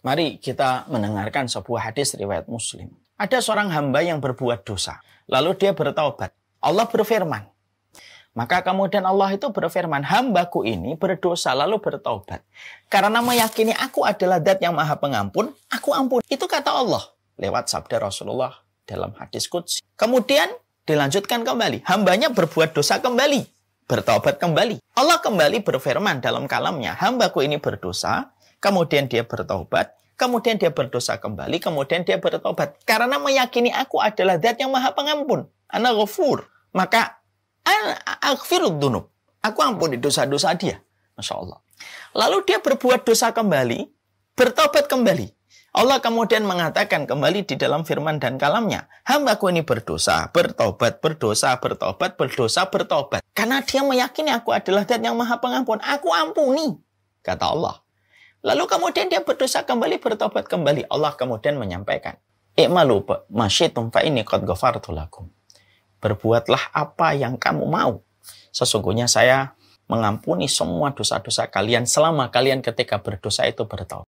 Mari kita mendengarkan sebuah hadis riwayat Muslim. Ada seorang hamba yang berbuat dosa, lalu dia bertaubat. Allah berfirman, maka kemudian Allah itu berfirman, hambaku ini berdosa lalu bertaubat. Karena meyakini aku adalah dat yang maha pengampun, aku ampun. Itu kata Allah lewat sabda Rasulullah dalam hadis Qudsi. Kemudian dilanjutkan kembali. Hambanya berbuat dosa kembali. Bertaubat kembali. Allah kembali berfirman dalam kalamnya, hambaku ini berdosa kemudian dia bertobat, kemudian dia berdosa kembali, kemudian dia bertobat. Karena meyakini aku adalah zat yang maha pengampun. Ana ghafur. Maka dunub. Aku ampuni dosa-dosa dia. Masya Allah. Lalu dia berbuat dosa kembali, bertobat kembali. Allah kemudian mengatakan kembali di dalam firman dan kalamnya, ku ini berdosa, bertobat, berdosa, bertobat, berdosa, bertobat. Karena dia meyakini aku adalah zat yang maha pengampun. Aku ampuni, kata Allah. Lalu kemudian dia berdosa kembali, bertobat kembali. Allah kemudian menyampaikan, I'malu masyitum fa ini qad ghafartu lakum. Berbuatlah apa yang kamu mau. Sesungguhnya saya mengampuni semua dosa-dosa kalian selama kalian ketika berdosa itu bertobat.